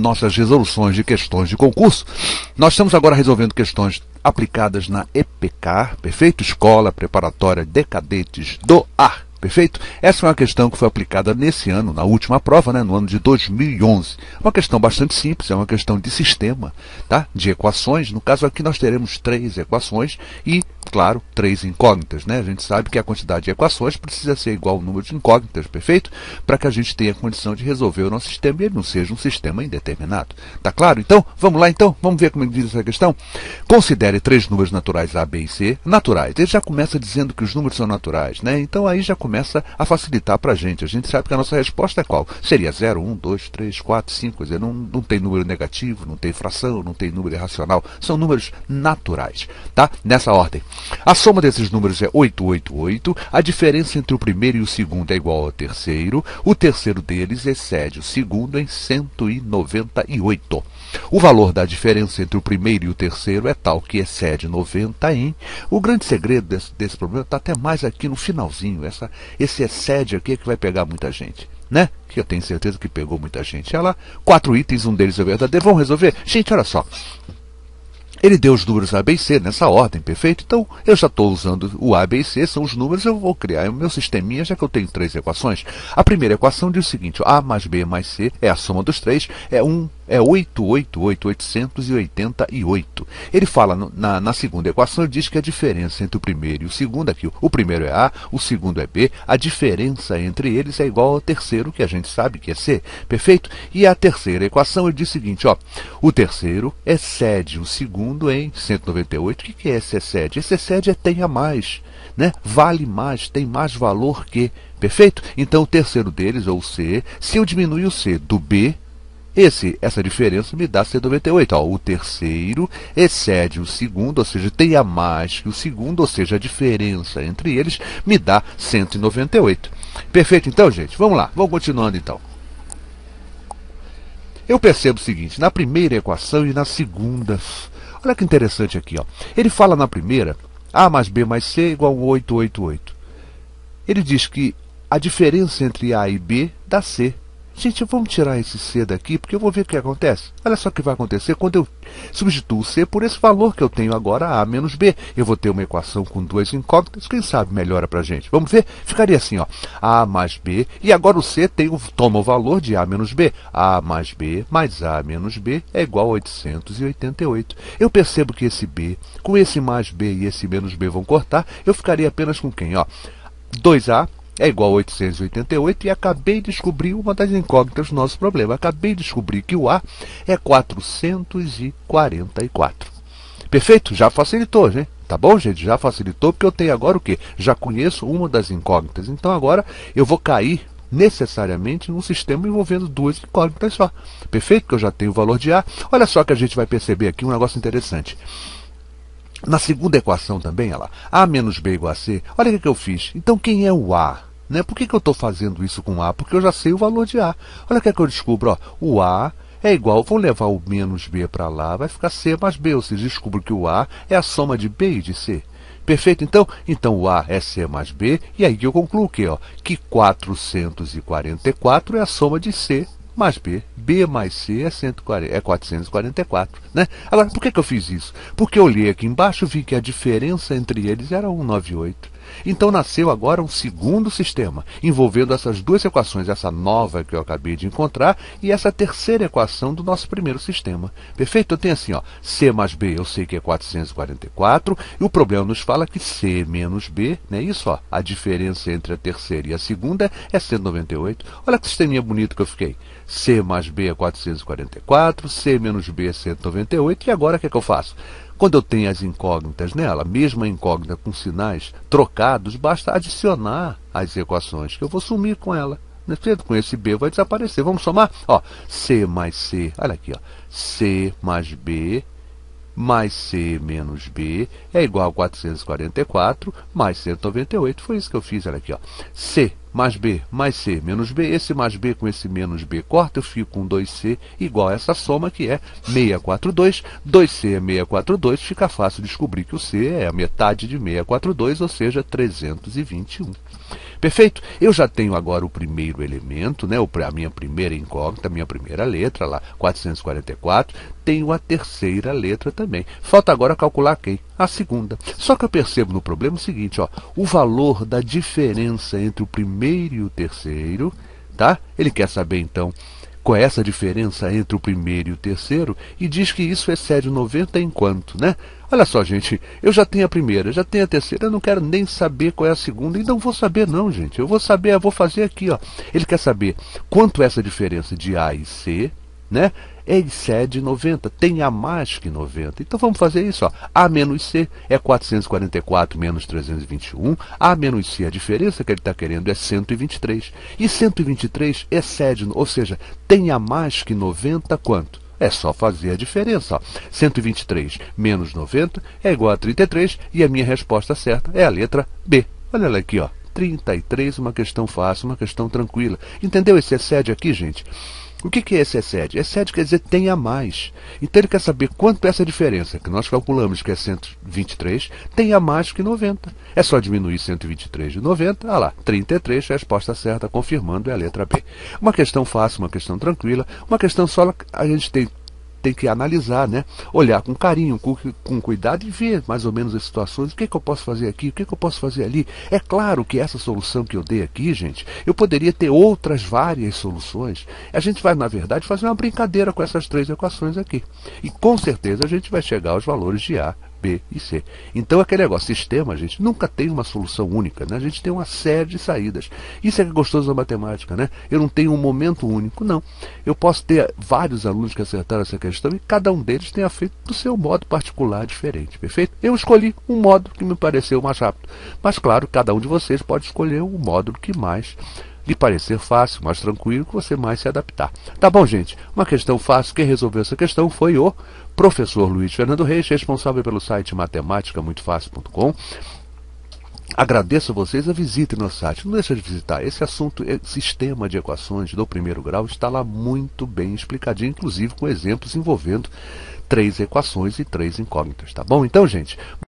nossas resoluções de questões de concurso. Nós estamos agora resolvendo questões aplicadas na EPK, perfeito? Escola Preparatória de Cadetes do Ar. Perfeito? Essa é uma questão que foi aplicada nesse ano, na última prova, né, no ano de 2011. Uma questão bastante simples, é uma questão de sistema, tá? de equações. No caso aqui, nós teremos três equações e claro, três incógnitas. Né? A gente sabe que a quantidade de equações precisa ser igual ao número de incógnitas, perfeito? Para que a gente tenha condição de resolver o nosso sistema e ele não seja um sistema indeterminado. Tá claro? Então, vamos lá então, vamos ver como ele é diz essa questão. Considere três números naturais A, B e C naturais. Ele já começa dizendo que os números são naturais, né? Então aí já começa a facilitar para a gente. A gente sabe que a nossa resposta é qual? Seria 0, 1, 2, 3, 4, 5, quer dizer, não, não tem número negativo, não tem fração, não tem número irracional. São números naturais, tá? Nessa ordem. A soma desses números é 888, a diferença entre o primeiro e o segundo é igual ao terceiro, o terceiro deles excede o segundo em 198. O valor da diferença entre o primeiro e o terceiro é tal que excede 90 em. O grande segredo desse, desse problema está até mais aqui no finalzinho. Essa, esse excede aqui é que vai pegar muita gente. Né? Que eu tenho certeza que pegou muita gente. Olha lá, quatro itens, um deles é verdadeiro. Vamos resolver? Gente, olha só. Ele deu os números abc nessa ordem, perfeito? Então, eu já estou usando o abc são os números, eu vou criar o meu sisteminha, já que eu tenho três equações. A primeira equação diz o seguinte, A mais B mais C é a soma dos três, é 1 é 888, 888. Ele fala no, na, na, segunda equação, ele diz que a diferença entre o primeiro e o segundo aqui, o primeiro é A, o segundo é B, a diferença entre eles é igual ao terceiro, que a gente sabe que é C, perfeito? E a terceira equação, ele diz o seguinte, ó, o terceiro excede o segundo em 198, o que, que é esse excede? Esse excede é tenha mais, né? Vale mais, tem mais valor que, perfeito? Então o terceiro deles, ou C, se eu diminuir o C do B, esse, essa diferença me dá 198. Ó, o terceiro excede o segundo, ou seja, tem a mais que o segundo, ou seja, a diferença entre eles me dá 198. Perfeito então, gente? Vamos lá, vamos continuando então. Eu percebo o seguinte, na primeira equação e na segunda. Olha que interessante aqui, ó. Ele fala na primeira, A mais B mais C igual a 888. Ele diz que a diferença entre A e B dá C. Gente, vamos tirar esse C daqui, porque eu vou ver o que acontece. Olha só o que vai acontecer quando eu substituo o C por esse valor que eu tenho agora, A menos B. Eu vou ter uma equação com duas incógnitas, quem sabe melhora para gente. Vamos ver? Ficaria assim, ó. A mais B, e agora o C tem o, toma o valor de A menos B. A mais B mais A menos B é igual a 888. Eu percebo que esse B, com esse mais B e esse menos B vão cortar, eu ficaria apenas com quem? Ó, 2A é igual a 888 e acabei de descobrir uma das incógnitas do nosso problema. Acabei de descobrir que o A é 444. Perfeito? Já facilitou, né Tá bom, gente? Já facilitou porque eu tenho agora o quê? Já conheço uma das incógnitas. Então agora eu vou cair necessariamente num sistema envolvendo duas incógnitas só. Perfeito? Que eu já tenho o valor de A. Olha só que a gente vai perceber aqui um negócio interessante. Na segunda equação também, olha lá, A menos B igual a C. Olha o que eu fiz. Então quem é o A? Né? Por que, que eu estou fazendo isso com A? Porque eu já sei o valor de A. Olha o que, é que eu descubro. Ó. O A é igual, vou levar o menos B para lá, vai ficar C mais B. Ou seja, descubro que o A é a soma de B e de C. Perfeito? Então, então o A é C mais B, e aí eu concluo que, ó, que 444 é a soma de C mais B. B mais C é, 140, é 444. Né? Agora, por que, que eu fiz isso? Porque eu li aqui embaixo e vi que a diferença entre eles era 198. Então nasceu agora um segundo sistema, envolvendo essas duas equações, essa nova que eu acabei de encontrar e essa terceira equação do nosso primeiro sistema. Perfeito? Eu então tenho assim, ó, C mais B eu sei que é 444, e o problema nos fala que C menos B, né, isso, ó, a diferença entre a terceira e a segunda é 198. Olha que sisteminha bonito que eu fiquei. C mais B é 444, C menos B é 198, e agora o que é que eu faço? Quando eu tenho as incógnitas nela, mesma incógnita com sinais trocados, basta adicionar as equações, que eu vou sumir com ela. Né? Com esse B vai desaparecer. Vamos somar? Ó, C mais C, olha aqui, ó. C mais B mais C menos B é igual a 444 mais 198. Foi isso que eu fiz, olha aqui. Ó. C mais B mais C menos B. Esse mais B com esse menos B corta, eu fico com 2C igual a essa soma que é 642. 2C é 642, fica fácil descobrir que o C é a metade de 642, ou seja, 321. Perfeito? Eu já tenho agora o primeiro elemento, né? a minha primeira incógnita, a minha primeira letra lá, 444. Tenho a terceira letra também. Falta agora calcular quem? A segunda. Só que eu percebo no problema o seguinte, ó, o valor da diferença entre o primeiro e o terceiro, tá? Ele quer saber então com essa diferença entre o primeiro e o terceiro e diz que isso é excede 90 enquanto, né? Olha só, gente, eu já tenho a primeira, já tenho a terceira, eu não quero nem saber qual é a segunda e não vou saber não, gente. Eu vou saber, eu vou fazer aqui, ó. Ele quer saber quanto é essa diferença de A e C, né? É excede 90, tem a mais que 90. Então vamos fazer isso. Ó. A menos C é 444 menos 321. A menos C, a diferença que ele está querendo é 123. E 123 excede, é ou seja, tem a mais que 90 quanto? É só fazer a diferença. Ó. 123 menos 90 é igual a 33 e a minha resposta certa é a letra B. Olha ela aqui, ó. 33, uma questão fácil, uma questão tranquila. Entendeu esse excede é aqui, gente? O que, que é esse excede? Excede quer dizer tem a mais. Então ele quer saber quanto é essa diferença, que nós calculamos que é 123, tem a mais que 90. É só diminuir 123 de 90, Olha ah lá, 33, resposta certa, confirmando é a letra B. Uma questão fácil, uma questão tranquila, uma questão só a gente tem tem que analisar, né? Olhar com carinho, com, com cuidado e ver mais ou menos as situações. O que, é que eu posso fazer aqui? O que, é que eu posso fazer ali? É claro que essa solução que eu dei aqui, gente, eu poderia ter outras várias soluções. A gente vai, na verdade, fazer uma brincadeira com essas três equações aqui. E com certeza a gente vai chegar aos valores de A, B e C. Então aquele negócio, sistema, gente, nunca tem uma solução única, né? A gente tem uma série de saídas. Isso é que é gostoso da matemática, né? Eu não tenho um momento único, não. Eu posso ter vários alunos que acertaram essa questão e cada um deles tenha feito do seu modo particular diferente, perfeito? Eu escolhi um modo que me pareceu mais rápido. Mas claro, cada um de vocês pode escolher o um módulo que mais e parecer fácil, mais tranquilo, que você mais se adaptar. Tá bom, gente? Uma questão fácil. Quem resolveu essa questão foi o professor Luiz Fernando Reis, responsável pelo site matematicamuitofácil.com. Agradeço a vocês a visita no nosso site. Não deixe de visitar. Esse assunto, sistema de equações do primeiro grau, está lá muito bem explicadinho, inclusive com exemplos envolvendo três equações e três incógnitas, tá bom? Então, gente.